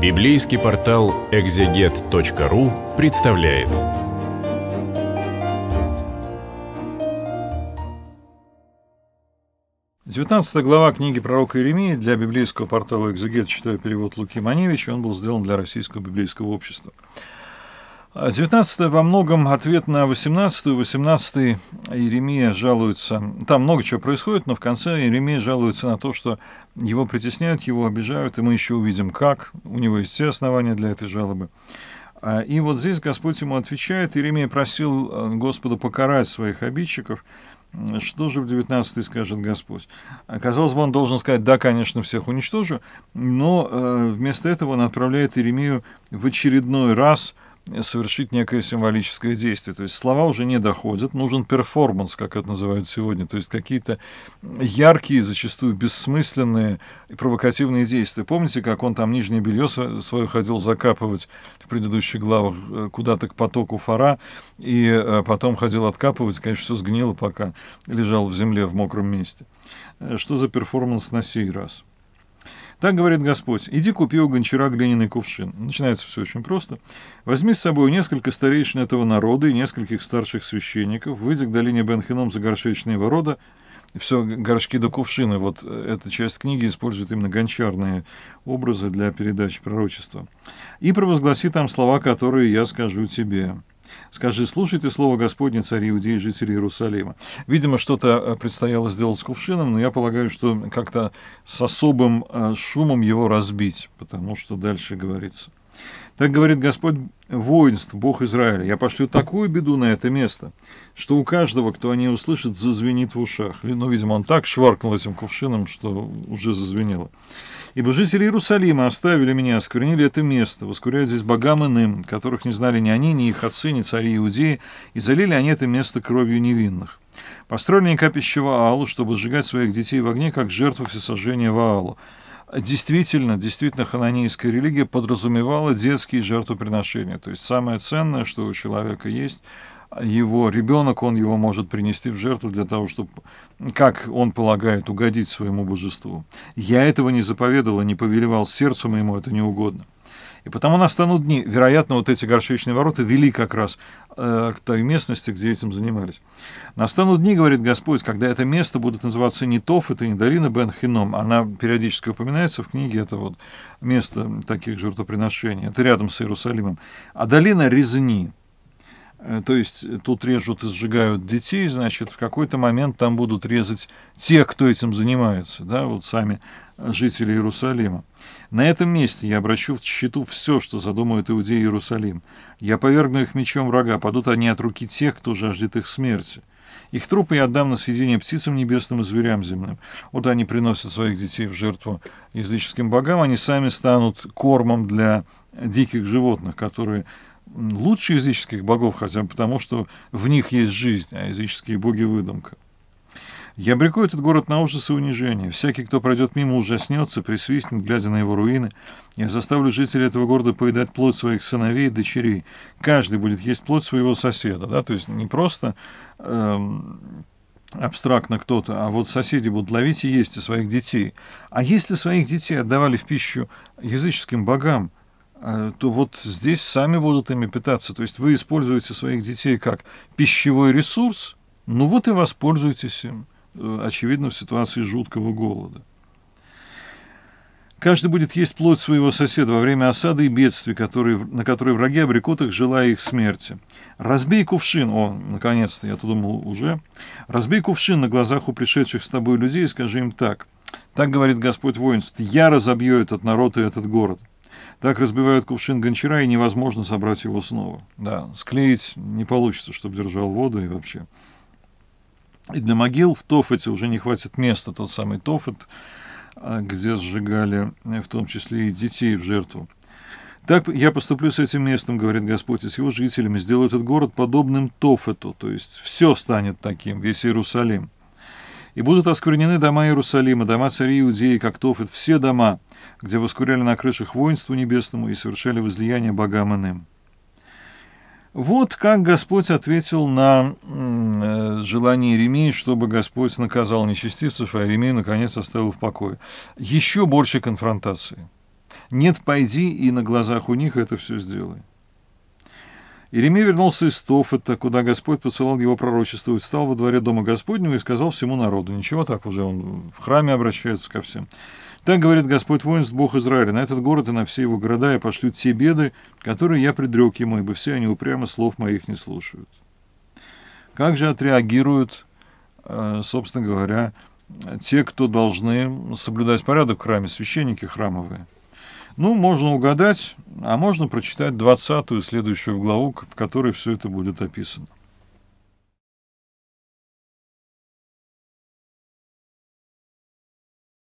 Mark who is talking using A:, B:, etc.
A: Библейский портал экзегет.ру представляет. Девятнадцатая глава книги пророка Иеремии для библейского портала «Экзегет», читаю перевод Луки Маневич, он был сделан для Российского библейского общества. 19 во многом ответ на 18 -ю. 18 Еремия жалуется, там много чего происходит, но в конце Иеремия жалуется на то, что его притесняют, его обижают, и мы еще увидим, как. У него есть все основания для этой жалобы. А, и вот здесь Господь ему отвечает, Иеремия просил э, Господа покарать своих обидчиков, что же в 19 скажет Господь? А, казалось бы, он должен сказать, да, конечно, всех уничтожу, но э, вместо этого он отправляет Иеремию в очередной раз – совершить некое символическое действие. То есть слова уже не доходят, нужен перформанс, как это называют сегодня, то есть какие-то яркие, зачастую бессмысленные и провокативные действия. Помните, как он там нижнее белье свое ходил закапывать в предыдущих главах э, куда-то к потоку фара, и э, потом ходил откапывать, конечно, все сгнило, пока лежал в земле в мокром месте. Э, что за перформанс на сей раз? — так говорит Господь, иди купи у гончара глиняный кувшин. Начинается все очень просто. Возьми с собой несколько старейшин этого народа и нескольких старших священников, выйди к долине Бенхином за горшечные ворота, все горшки до кувшины. Вот э, эта часть книги использует именно гончарные образы для передачи пророчества. И провозгласи там слова, которые я скажу тебе. Скажи, слушайте слово Господне, цари Иудеи, жители Иерусалима. Видимо, что-то э, предстояло сделать с кувшином, но я полагаю, что как-то с особым э, шумом его разбить, потому что дальше говорится. Так говорит Господь воинств, Бог Израиля, я пошлю такую беду на это место, что у каждого, кто о ней услышит, зазвенит в ушах. Ну, видимо, он так шваркнул этим кувшином, что уже зазвенело. Ибо жители Иерусалима оставили меня, осквернили это место, воскуряют здесь богам иным, которых не знали ни они, ни их отцы, ни цари Иудеи, и залили они это место кровью невинных. Построили капище Ваалу, чтобы сжигать своих детей в огне, как жертву всесожжения Ваалу. Действительно, действительно, хананейская религия подразумевала детские жертвоприношения, то есть самое ценное, что у человека есть – его ребенок, он его может принести в жертву для того, чтобы, как он полагает, угодить своему божеству. Я этого не заповедал и не повелевал сердцу моему, это не угодно. И потому настанут дни. Вероятно, вот эти горшечные ворота вели как раз э, к той местности, где этим занимались. Настанут дни, говорит Господь, когда это место будет называться не Тоф, это не долина Бен-Хином. Она периодически упоминается в книге, это вот место таких жертвоприношений. Это рядом с Иерусалимом. А долина Резни. Э, то есть э, тут режут и сжигают детей, значит, в какой-то момент там будут резать тех, кто этим занимается, да, вот сами жители Иерусалима. На этом месте я обращу в счету все, что задумают иудеи Иерусалим. Я повергну их мечом врага, падут они от руки тех, кто жаждет их смерти. Их трупы я отдам на съедение птицам небесным и зверям земным. Вот они приносят своих детей в жертву языческим богам, они сами станут кормом для диких животных, которые лучше языческих богов, хотя бы потому, что в них есть жизнь, а языческие боги – выдумка. Я обреку этот город на ужас и унижение. Всякий, кто пройдет мимо, ужаснется, присвистнет, глядя на его руины. Я заставлю жителей этого города поедать плод своих сыновей и дочерей. Каждый будет есть плод своего соседа. Да? То есть не просто эм, абстрактно кто-то, а вот соседи будут ловить и есть и своих детей. А если своих детей отдавали в пищу языческим богам – а, то вот здесь сами будут ими питаться. То есть вы используете своих детей как пищевой ресурс, ну вот и воспользуйтесь им, э, очевидно, в ситуации жуткого голода. Каждый будет есть плоть своего соседа во время осады и бедствий, которые, на которые враги обрекут их, желая их смерти. Разбей кувшин, о, наконец-то, я-то думал уже, разбей кувшин на глазах у пришедших с тобой людей и скажи им так. Так говорит Господь воинств, я разобью этот народ и этот город. Так разбивают кувшин гончара, и невозможно собрать его снова. Да, склеить не получится, чтобы держал воду и вообще. И для могил в Тофоте уже не хватит места, тот самый Тофот, а, где сжигали в том числе и детей в жертву. Так я поступлю с этим местом, говорит Господь, и с его жителями, сделаю этот город подобным Тофету, то есть все станет таким, весь Иерусалим. И будут осквернены дома Иерусалима, дома царей Иудеи, как Тофет, все дома, где воскуряли на крышах воинству небесному и совершали возлияние богам иным. Вот как Господь ответил на э, желание Иеремии, чтобы Господь наказал нечестивцев, а Иеремию, наконец, оставил в покое. Еще больше конфронтации. Нет, пойди и на глазах у них это все сделай. Иеремия вернулся из Тофета, куда Господь посылал его пророчествовать, стал во дворе Дома Господнего и сказал всему народу. Ничего так уже, он в храме обращается ко всем. Так говорит Господь воинств, Бог Израиля, на этот город и на все его города я пошлю те беды, которые я предрек ему, ибо все они упрямо слов моих не слушают. Как же отреагируют, э, собственно говоря, те, кто должны соблюдать порядок в храме, священники храмовые? Ну, можно угадать, а можно прочитать 20-ю следующую главу, в которой все это будет описано.